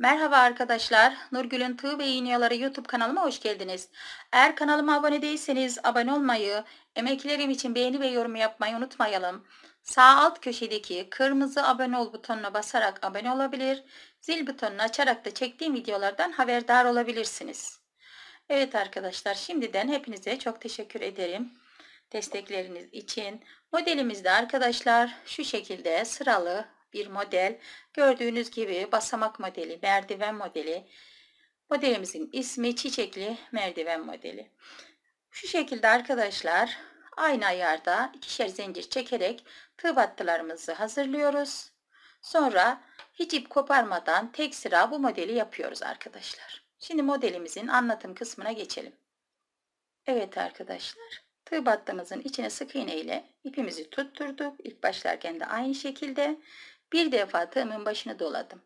Merhaba arkadaşlar, Nurgül'ün Tığ ve İğniyaları YouTube kanalıma hoş geldiniz. Eğer kanalıma abone değilseniz abone olmayı, emeklerim için beğeni ve yorum yapmayı unutmayalım. Sağ alt köşedeki kırmızı abone ol butonuna basarak abone olabilir, zil butonunu açarak da çektiğim videolardan haberdar olabilirsiniz. Evet arkadaşlar, şimdiden hepinize çok teşekkür ederim destekleriniz için. Modelimizde arkadaşlar şu şekilde sıralı bir model. Gördüğünüz gibi basamak modeli, merdiven modeli. Modelimizin ismi çiçekli merdiven modeli. Şu şekilde arkadaşlar aynı ayarda ikişer zincir çekerek tığ battılarımızı hazırlıyoruz. Sonra hiç ip koparmadan tek sıra bu modeli yapıyoruz arkadaşlar. Şimdi modelimizin anlatım kısmına geçelim. Evet arkadaşlar tığ battığımızın içine sık iğne ile ipimizi tutturduk. İlk başlarken de aynı şekilde bir defa tığımın başına doladım.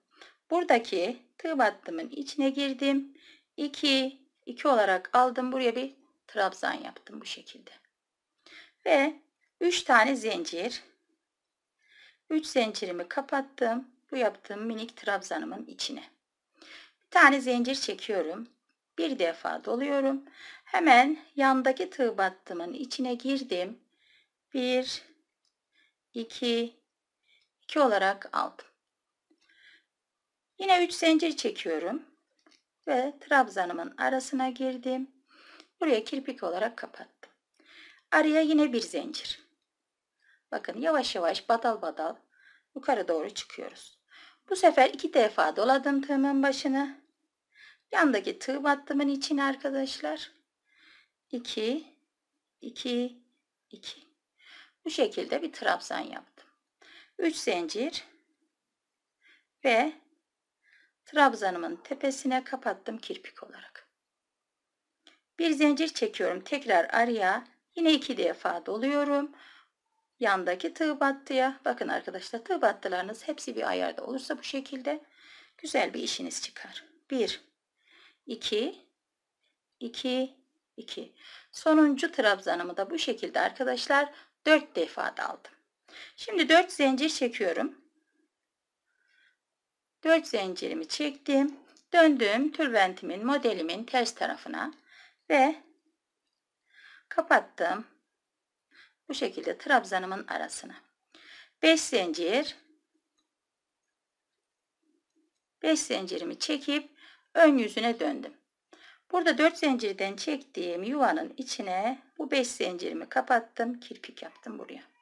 Buradaki tığ battımın içine girdim. 2, 2 olarak aldım. Buraya bir trabzan yaptım bu şekilde. Ve 3 tane zincir. 3 zincirimi kapattım. Bu yaptığım minik trabzanımın içine. Bir tane zincir çekiyorum. Bir defa doluyorum. Hemen yandaki tığ battımın içine girdim. 1, 2, 2 olarak aldım. Yine 3 zincir çekiyorum ve trabzanımın arasına girdim. Buraya kirpik olarak kapattım. Araya yine bir zincir. Bakın yavaş yavaş badal badal yukarı doğru çıkıyoruz. Bu sefer iki defa doladım tığımın başını. Yandaki tığ battımın içine arkadaşlar. 2 2 2 Bu şekilde bir trabzan yaptım. 3 zincir ve trabzanımın tepesine kapattım kirpik olarak. Bir zincir çekiyorum. Tekrar araya yine iki defa doluyorum. Yandaki tığ battıya bakın arkadaşlar tığ battılarınız hepsi bir ayarda olursa bu şekilde güzel bir işiniz çıkar. 1 2 2 2 Sonuncu trabzanımı da bu şekilde arkadaşlar 4 defa daldım. Şimdi 4 zincir çekiyorum. 4 zincirimi çektim. Döndüm türbentimin modelimin ters tarafına ve kapattım. Bu şekilde trabzanımın arasına. 5 zincir 5 zincirimi çekip ön yüzüne döndüm. Burada 4 zincirden çektiğim yuvanın içine bu 5 zincirimi kapattım. Kirpik yaptım buraya.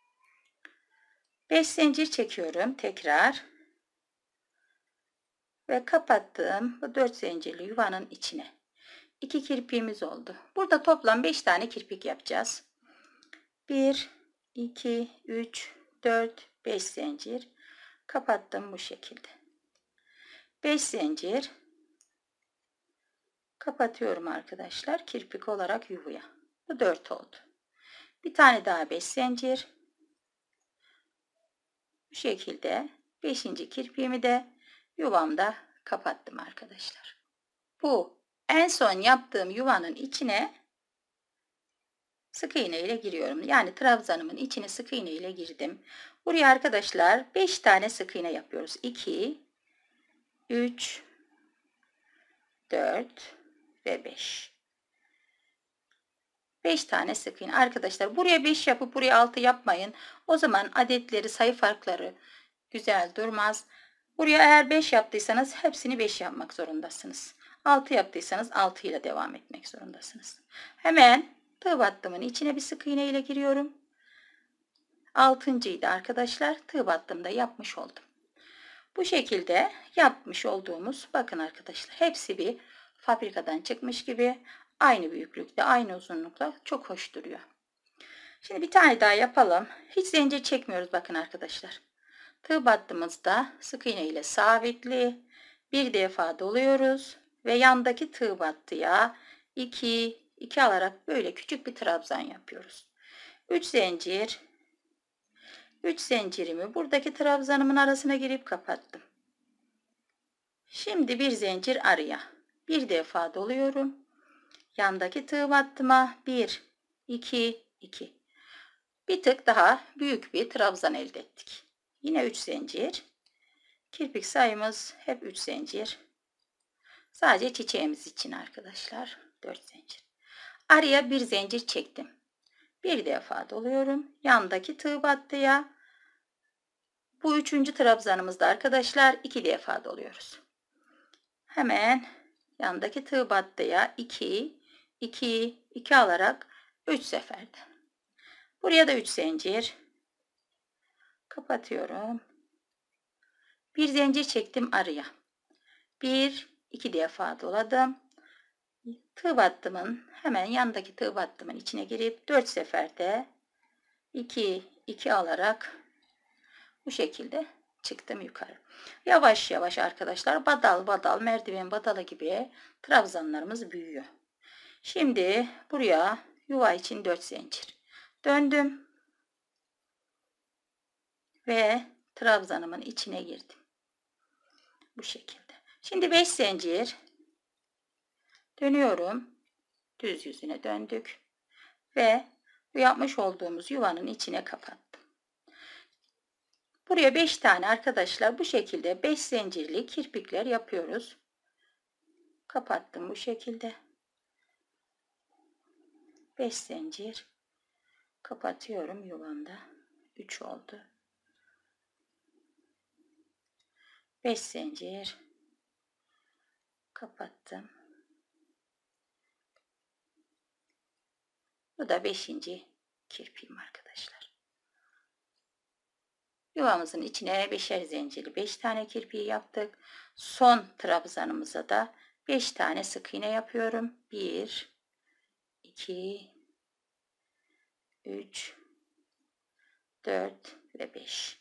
5 zincir çekiyorum tekrar ve kapattım bu 4 zincirli yuvanın içine 2 kirpiğimiz oldu burada toplam 5 tane kirpik yapacağız 1 2 3 4 5 zincir kapattım bu şekilde 5 zincir kapatıyorum arkadaşlar kirpik olarak yuvaya bu 4 oldu bir tane daha 5 zincir bu şekilde 5. kirpiğimi de yuvamda kapattım arkadaşlar. Bu en son yaptığım yuvanın içine sık iğne ile giriyorum. Yani trabzanımın içine sık iğne ile girdim. Buraya arkadaşlar 5 tane sık iğne yapıyoruz. 2 3 4 ve 5. 5 tane sık iğne. Arkadaşlar buraya 5 yapıp buraya 6 yapmayın. O zaman adetleri sayı farkları güzel durmaz. Buraya eğer 5 yaptıysanız hepsini 5 yapmak zorundasınız. 6 yaptıysanız 6 ile devam etmek zorundasınız. Hemen tığ battımın içine bir sık iğne ile giriyorum. 6.ydı arkadaşlar. Tığ battımda yapmış oldum. Bu şekilde yapmış olduğumuz bakın arkadaşlar hepsi bir fabrikadan çıkmış gibi Aynı büyüklükte, aynı uzunlukta çok hoş duruyor. Şimdi bir tane daha yapalım. Hiç zincir çekmiyoruz bakın arkadaşlar. Tığ battığımızda sık iğne ile sabitli bir defa doluyoruz ve yandaki tığ battıya 2 2 alarak böyle küçük bir trabzan yapıyoruz. 3 zincir 3 zincirimi buradaki trabzanımın arasına girip kapattım. Şimdi bir zincir araya. Bir defa doluyorum Yandaki tığ battıma 1, 2, 2. Bir tık daha büyük bir trabzan elde ettik. Yine 3 zincir. Kirpik sayımız hep 3 zincir. Sadece çiçeğimiz için arkadaşlar 4 zincir. Araya bir zincir çektim. Bir defa doluyorum. Yandaki tığ battıya bu üçüncü trabzanımızda arkadaşlar iki defa doluyoruz. Hemen yandaki tığ battıya iki. 2, 2 alarak 3 seferde. Buraya da 3 zincir. Kapatıyorum. Bir zincir çektim araya. 1 2 defa doladım. Tığ battımın hemen yandaki tığ battımın içine girip 4 seferde 2 2 alarak bu şekilde çıktım yukarı. Yavaş yavaş arkadaşlar badal badal merdiven badalı gibi trabzanlarımız büyüyor. Şimdi buraya yuva için 4 zincir. Döndüm. Ve trabzanımın içine girdim. Bu şekilde. Şimdi 5 zincir. Dönüyorum. Düz yüzüne döndük. Ve bu yapmış olduğumuz yuvanın içine kapattım. Buraya 5 tane arkadaşlar bu şekilde 5 zincirli kirpikler yapıyoruz. Kapattım bu şekilde. 5 zincir kapatıyorum yuvamda 3 oldu 5 zincir kapattım bu da 5. kirpiğim arkadaşlar yuvamızın içine 5'er zincirli 5 tane kirpiği yaptık son trabzanımıza da 5 tane sık iğne yapıyorum 1 2 3, 4 ve 5.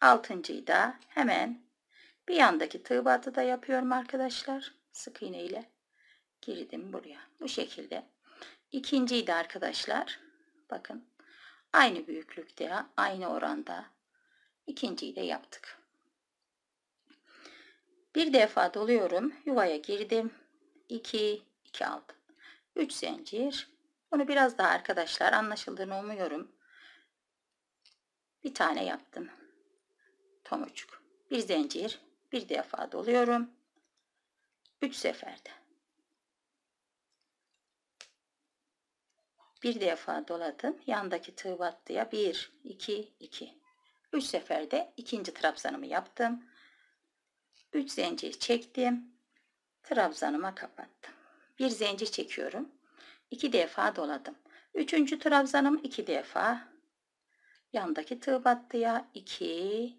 Altıncıyı da hemen bir yandaki tığ batı da yapıyorum arkadaşlar. Sık iğne ile girdim buraya. Bu şekilde. İkinciyi de arkadaşlar. Bakın aynı büyüklükte, aynı oranda ikinciyi de yaptık. Bir defa doluyorum. Yuvaya girdim. 2, 2 aldım. 3 zincir bunu biraz daha arkadaşlar anlaşıldığını umuyorum. Bir tane yaptım. Tomurcuk. Bir zincir. Bir defa doluyorum. Üç seferde. Bir defa doladım. Yandaki tığ battıya 1, iki. 2. 3 seferde ikinci trabzanımı yaptım. Üç zincir çektim. Trabzanıma kapattım. Bir zincir çekiyorum. 2 defa doladım. Üçüncü trabzanım iki defa. Yandaki tığ battıya 2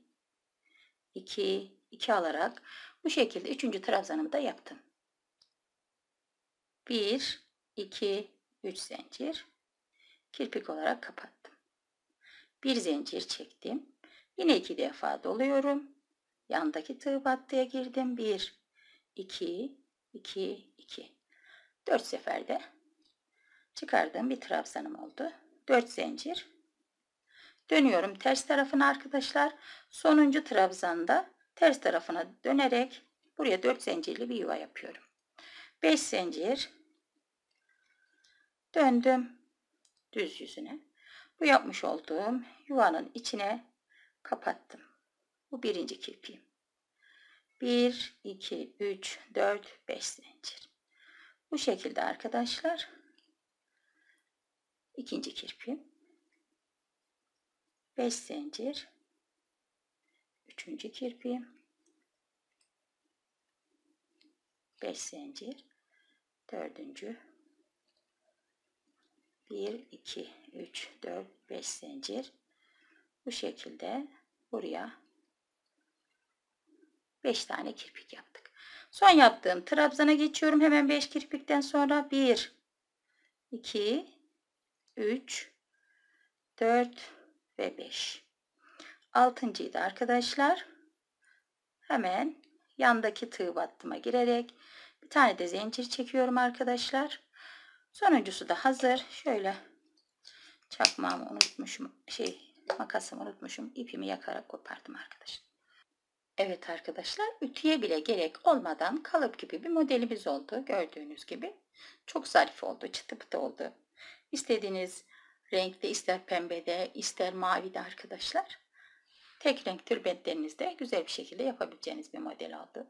2 2 alarak bu şekilde üçüncü trabzanımı da yaptım. 1 2 3 zincir kirpik olarak kapattım. Bir zincir çektim. Yine iki defa doluyorum. Yandaki tığ battıya girdim. 1 2 2 2 4 seferde çıkardığım bir trabzanım oldu. 4 zincir. Dönüyorum ters tarafına arkadaşlar. Sonuncu trabzanda ters tarafına dönerek buraya 4 zincirli bir yuva yapıyorum. 5 zincir. Döndüm düz yüzüne. Bu yapmış olduğum yuvanın içine kapattım. Bu birinci kirpiğim. 1, 2, 3, 4, 5 zincir. Bu şekilde arkadaşlar ikinci kirpi 5 zincir üçüncü kirpi 5 zincir dördüncü 1 2 3 4 5 zincir bu şekilde buraya 5 tane kirpik yaptık son yaptığım trabzana geçiyorum hemen 5 kirpikten sonra 1 2 3, 4 ve 5. Altıncıydı arkadaşlar. Hemen yandaki tığ battıma girerek bir tane de zincir çekiyorum arkadaşlar. Sonuncusu da hazır. Şöyle çakmağımı unutmuşum. Şey makasımı unutmuşum. İpimi yakarak kopardım arkadaşlar. Evet arkadaşlar ütüye bile gerek olmadan kalıp gibi bir modelimiz oldu. Gördüğünüz gibi çok zarif oldu. Çıtı pıtı oldu. İstediğiniz renkte ister pembede ister mavide arkadaşlar tek renk tülbentlerinizde güzel bir şekilde yapabileceğiniz bir model aldı.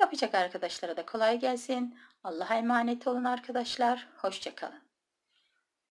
Yapacak arkadaşlara da kolay gelsin. Allah'a emanet olun arkadaşlar. Hoşçakalın.